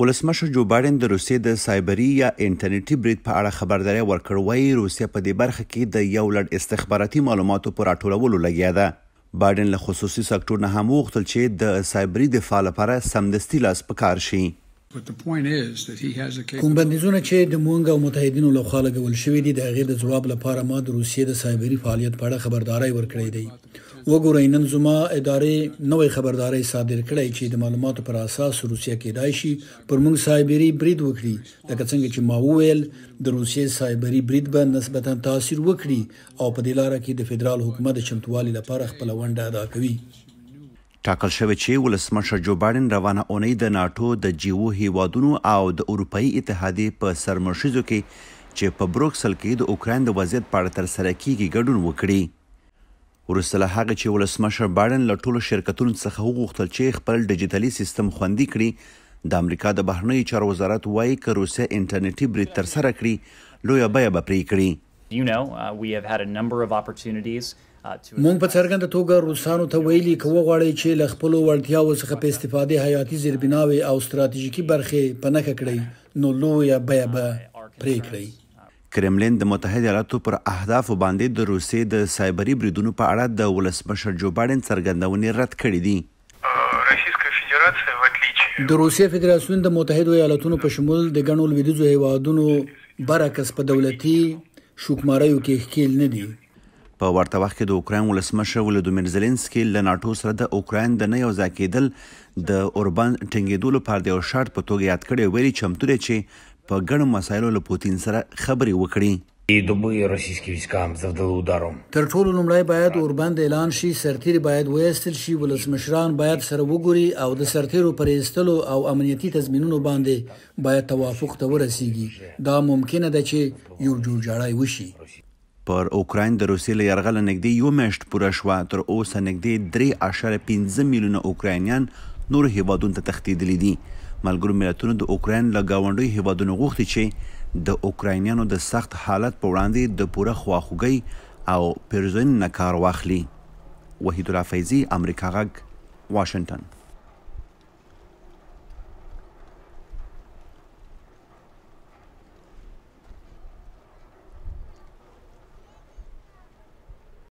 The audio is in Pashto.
ولسمشر جو بایدن د روسیې د سایبری یا انټرنیټي برید په اړه خبرداري ورکړ وایي روسیه په دې برخه کې د یو لړ استخباراتي معلوماتو پر راټولولو لګیا ده بایدن له خصوصي سکتور نه هم وغوښتل چې د سایبری دفاع لپاره سمدستي لاس پکار شي کوم بندیزونه چې د مونږ او متحدینو له خوا لګول شوې دي د غیر د جواب لپاره ما د روسیې د سایبری فعالیت په اړه خبرداري ورکړې ده وګورئ نن زما ادارې نوې خبرداري صادر کړې چې د معلوماتو پر اساس روسیا کې دایشي پر موږ سایبری برید وکړي لکه څنګه چې ما وویل د روسیې سایبری برید به نسبتا تاثیر وکړي او په دلاره کې د فدرال حکومت چمتووالي لپاره خپل ونډه ادا کوي ټاکل شوی چې ولسمشر جو بایدن روانه اونۍ د ناتو د جیو هیوادونو او د اروپאי اتحادیې په سرمشيزو کې چې په بروکسل کې د اوکرين د وضعیت په اړه تر سره کیږي ګډون وکړي ورسته له هغه چې ولسمشر بایدن له ټولو شرکتونو څخه وغوښتل چې خپل ډیجیټلی سیستم خوندي کړي د امریکا د بهرنیو چارو وزارت وایي چې روسیا انټرنیټي برید تر سره کړي لوی بیه به پرې کړي you know uh, we have had a number of opportunities uh, مونږ په څرګنده توګه روسانو ته ویلي کوو غواړي چې ل خپل وړتیاو څخه په استفادې حیاتي زیربناوي او ستراتیژیکي برخې پنهک کړي نو لوی بیه به پرې کړي کرملین د متحده ایالاتو پر اهداف باندې د روسي د سایبري بریدونو په اړه د ولسمشر جو بایدن څرګندونې رد کړې دي د روسیې فدراسیون د متحده ایالاتونو په شمول د غنو لویدیزو هیوادونو برعکس په دولتي شوکماریو کې ښکیل نه دي په ورته وخت کې د اوکرين ولسمشر ولودمیر زيلنسکي له ناتو سره د اوکرين د نه یو ځکیدل د اوربان ټینګېدو لپاره د یو شرط په توګه یاد کړی ویلي چمتو لري چې په ګڼو مسایلو له پوتین سره خبرې وکړي تر ټولو لومړی باید اوربند اعلان شي سرتیر باید وېستل شي ولسمشران باید سره وګوري او د سرتیرو پر ایستلو او امنیتی تضمینونو باندې باید توافق ته ورسیږي دا ممکنه ده چې یو جوړجاړی وشي پر اوکرين د روسي له يرغل نګدي یو مشت پوره شو تر اوسه نګدي 3.5 میلیونه اوکراینیان نور هیوادونو ته تښتېدلي دي ملګرو ملتونو د اوکرين له گاونډي هیوادونو غوښتي چې د اوکراینیانو د سخت حالت په وړاندې د پوره خواخوږي او پیرزن نه کار واخلي وحید العفیزی امریکا غږ واشنگتن